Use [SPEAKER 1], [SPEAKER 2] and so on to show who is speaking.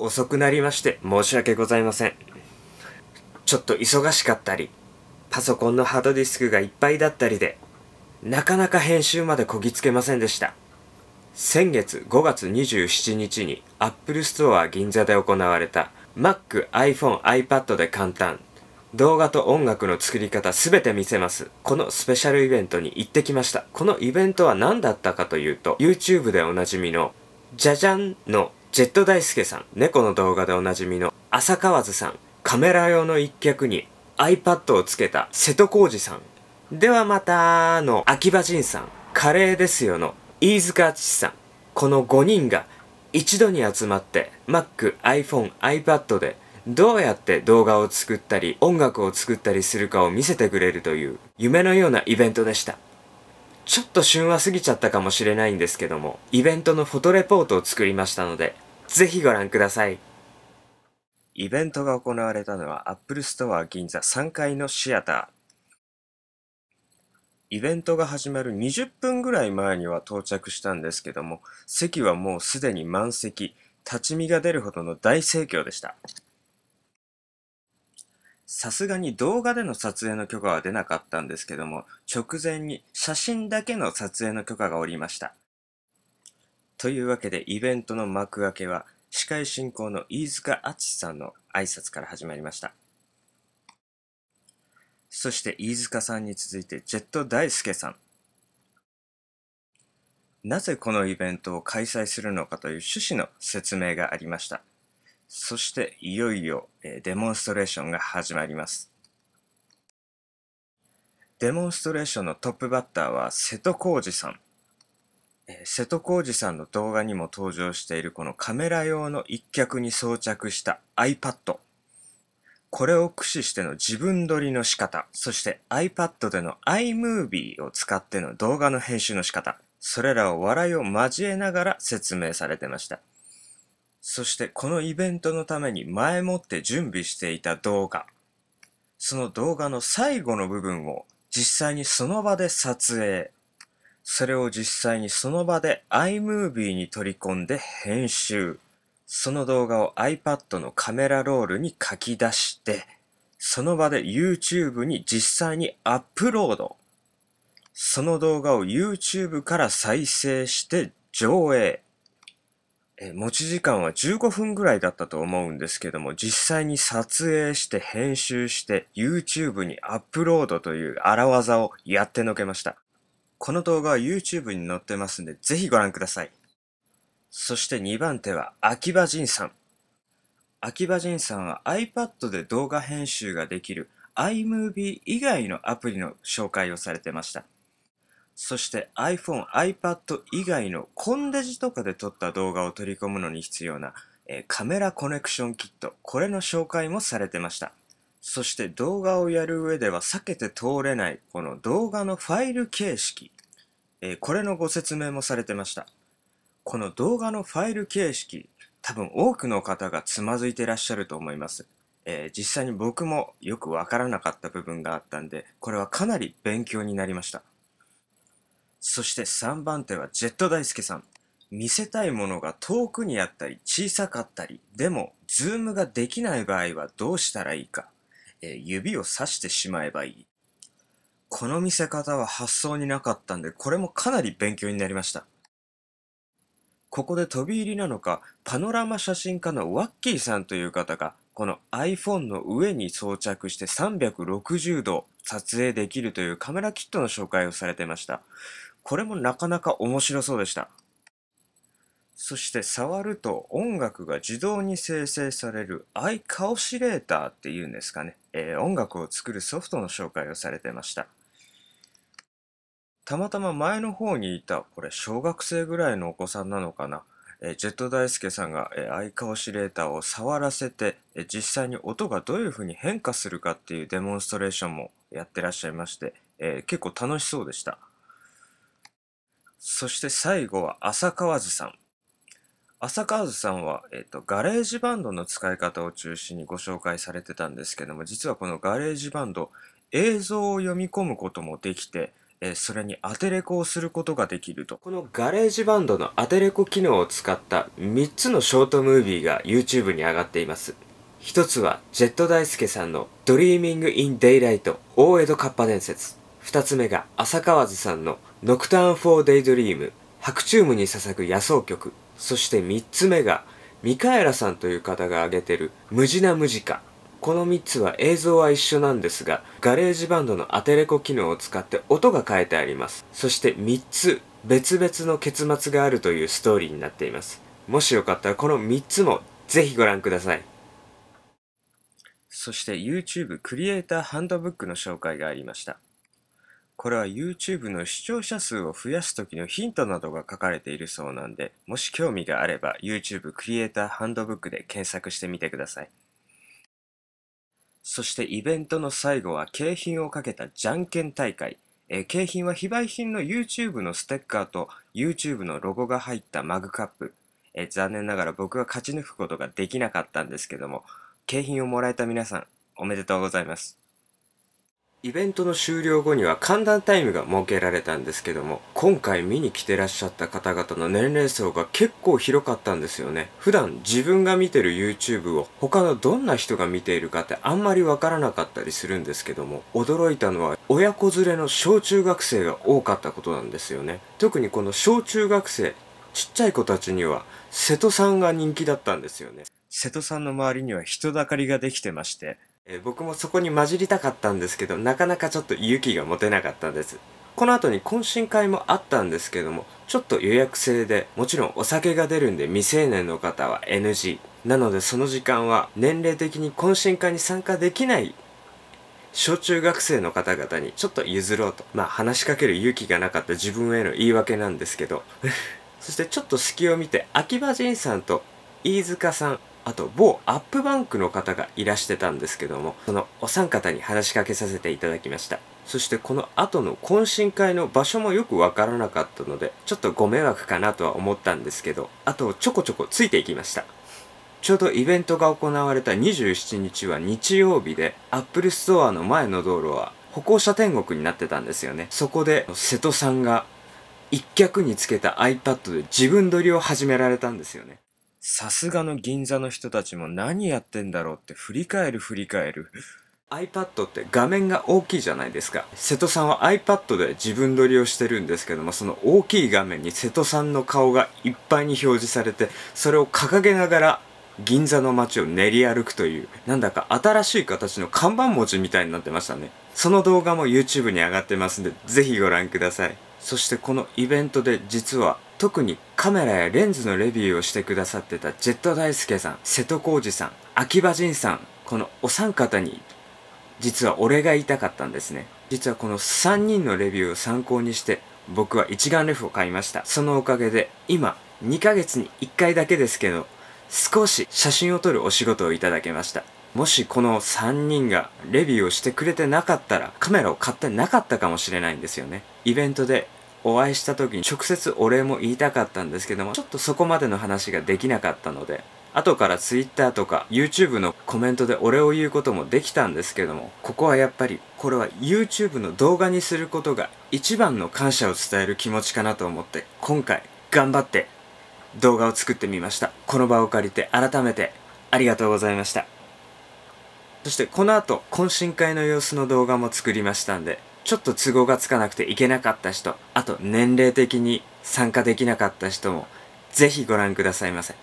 [SPEAKER 1] 遅くなりまして申し訳ございません。ちょっと忙しかったり、パソコンのハードディスクがいっぱいだったりで、なかなか編集までこぎつけませんでした。先月5月27日に Apple Store 銀座で行われた Mac、iPhone、iPad で簡単動画と音楽の作り方すべて見せます。このスペシャルイベントに行ってきました。このイベントは何だったかというと、YouTube でおなじみの、じゃじゃんのジェット大輔さん、猫の動画でおなじみの浅川津さん、カメラ用の一脚に iPad をつけた瀬戸康二さん、ではまたの秋葉仁さん、カレーですよの飯塚敦さん、この5人が一度に集まって Mac、iPhone、iPad でどうやって動画を作ったり音楽を作ったりするかを見せてくれるという夢のようなイベントでした。ちょっと旬は過ぎちゃったかもしれないんですけども、イベントのフォトレポートを作りましたので、ぜひご覧ください。イベントが行われたのは Apple Store 銀座3階のシアター。イベントが始まる20分ぐらい前には到着したんですけども、席はもうすでに満席、立ち見が出るほどの大盛況でした。さすがに動画での撮影の許可は出なかったんですけども、直前に写真だけの撮影の許可がおりました。というわけでイベントの幕開けは、司会進行の飯塚敦さんの挨拶から始まりました。そして飯塚さんに続いてジェット大輔さん。なぜこのイベントを開催するのかという趣旨の説明がありました。そしていよいよデモンストレーションが始まります。デモンストレーションのトップバッターは瀬戸康史さん。瀬戸康史さんの動画にも登場しているこのカメラ用の一脚に装着した iPad。これを駆使しての自分撮りの仕方、そして iPad での iMovie を使っての動画の編集の仕方、それらを笑いを交えながら説明されてました。そしてこのイベントのために前もって準備していた動画、その動画の最後の部分を実際にその場で撮影、それを実際にその場で iMovie に取り込んで編集、その動画を iPad のカメラロールに書き出して、その場で YouTube に実際にアップロード。その動画を YouTube から再生して上映。え持ち時間は15分ぐらいだったと思うんですけども、実際に撮影して編集して YouTube にアップロードという荒技をやってのけました。この動画は YouTube に載ってますんで、ぜひご覧ください。そして2番手は秋葉仁さん。秋葉仁さんは iPad で動画編集ができる iMovie 以外のアプリの紹介をされてました。そして iPhone、iPad 以外のコンデジとかで撮った動画を取り込むのに必要な、えー、カメラコネクションキット、これの紹介もされてました。そして動画をやる上では避けて通れないこの動画のファイル形式、えー、これのご説明もされてました。この動画のファイル形式、多分多くの方がつまずいていらっしゃると思います。えー、実際に僕もよくわからなかった部分があったんで、これはかなり勉強になりました。そして3番手はジェット大輔さん。見せたいものが遠くにあったり小さかったり、でも、ズームができない場合はどうしたらいいか。えー、指を刺してしまえばいい。この見せ方は発想になかったんで、これもかなり勉強になりました。ここで飛び入りなのか、パノラマ写真家のワッキーさんという方が、この iPhone の上に装着して360度撮影できるというカメラキットの紹介をされてました。これもなかなか面白そうでした。そして触ると音楽が自動に生成されるアイカオシレーターっていうんですかね、えー、音楽を作るソフトの紹介をされてました。たまたま前の方にいた、これ小学生ぐらいのお子さんなのかな、えー、ジェット大輔さんが、えー、アイカオシレーターを触らせて、えー、実際に音がどういう風に変化するかっていうデモンストレーションもやってらっしゃいまして、えー、結構楽しそうでした。そして最後は浅川津さん。浅川津さんは、えっと、ガレージバンドの使い方を中心にご紹介されてたんですけども、実はこのガレージバンド、映像を読み込むこともできて、えー、それにアテレコをすることができると。このガレージバンドのアテレコ機能を使った3つのショートムービーが YouTube に上がっています。一つは、ジェット大輔さんのドリーミングインデイライト大江戸カッパ伝説。二つ目が、浅川津さんのノクターン・フォー・デイ・ドリーム、白昼夢に捧ぐ野草曲、そして3つ目が、ミカエラさんという方が挙げてる、ムジナ・ムジカ。この3つは映像は一緒なんですが、ガレージバンドのアテレコ機能を使って音が変えてあります。そして3つ、別々の結末があるというストーリーになっています。もしよかったらこの3つもぜひご覧ください。そして YouTube クリエイターハンドブックの紹介がありました。これは YouTube の視聴者数を増やす時のヒントなどが書かれているそうなんで、もし興味があれば YouTube クリエイターハンドブックで検索してみてください。そしてイベントの最後は景品をかけたじゃんけん大会。えー、景品は非売品の YouTube のステッカーと YouTube のロゴが入ったマグカップ。えー、残念ながら僕は勝ち抜くことができなかったんですけども、景品をもらえた皆さん、おめでとうございます。イベントの終了後には寒暖タイムが設けられたんですけども今回見に来てらっしゃった方々の年齢層が結構広かったんですよね普段自分が見てる YouTube を他のどんな人が見ているかってあんまりわからなかったりするんですけども驚いたのは親子連れの小中学生が多かったことなんですよね特にこの小中学生ちっちゃい子たちには瀬戸さんが人気だったんですよね瀬戸さんの周りには人だかりができてましてえ僕もそこに混じりたかったんですけどなかなかちょっと勇気が持てなかったんですこの後に懇親会もあったんですけどもちょっと予約制でもちろんお酒が出るんで未成年の方は NG なのでその時間は年齢的に懇親会に参加できない小中学生の方々にちょっと譲ろうとまあ話しかける勇気がなかった自分への言い訳なんですけど そしてちょっと隙を見て秋葉仁さんと飯塚さんあと某アップバンクの方がいらしてたんですけどもそのお三方に話しかけさせていただきましたそしてこの後の懇親会の場所もよくわからなかったのでちょっとご迷惑かなとは思ったんですけどあとちょこちょこついていきましたちょうどイベントが行われた27日は日曜日で、アップルストアの前の道路は歩行者天国になってたんですよね。そこで瀬戸さんが一脚につけた iPad で自分撮りを始められたんですよね。さすがの銀座の人たちも何やってんだろうって振り返る振り返る iPad って画面が大きいじゃないですか。瀬戸さんは iPad で自分撮りをしてるんですけども、その大きい画面に瀬戸さんの顔がいっぱいに表示されて、それを掲げながら銀座の街を練り歩くという、なんだか新しい形の看板文字みたいになってましたね。その動画も YouTube に上がってますんで、ぜひご覧ください。そしてこのイベントで実は特にカメラやレンズのレビューをしてくださってたジェット大輔さん、瀬戸康史さん、秋葉仁さん、このお三方に、実は俺が言いたかったんですね。実はこの3人のレビューを参考にして、僕は一眼レフを買いました。そのおかげで、今、2ヶ月に1回だけですけど、少し写真を撮るお仕事をいただけました。もしこの3人がレビューをしてくれてなかったらカメラを買ってなかったかもしれないんですよね。イベントでお会いした時に直接お礼も言いたかったんですけども、ちょっとそこまでの話ができなかったので、後から Twitter とか YouTube のコメントでお礼を言うこともできたんですけども、ここはやっぱり、これは YouTube の動画にすることが一番の感謝を伝える気持ちかなと思って、今回頑張って動画を作ってみました。この場を借りて改めてありがとうございました。そしてこの後、懇親会の様子の動画も作りましたんで、ちょっと都合がつかなくていけなかった人、あと年齢的に参加できなかった人も、ぜひご覧くださいませ。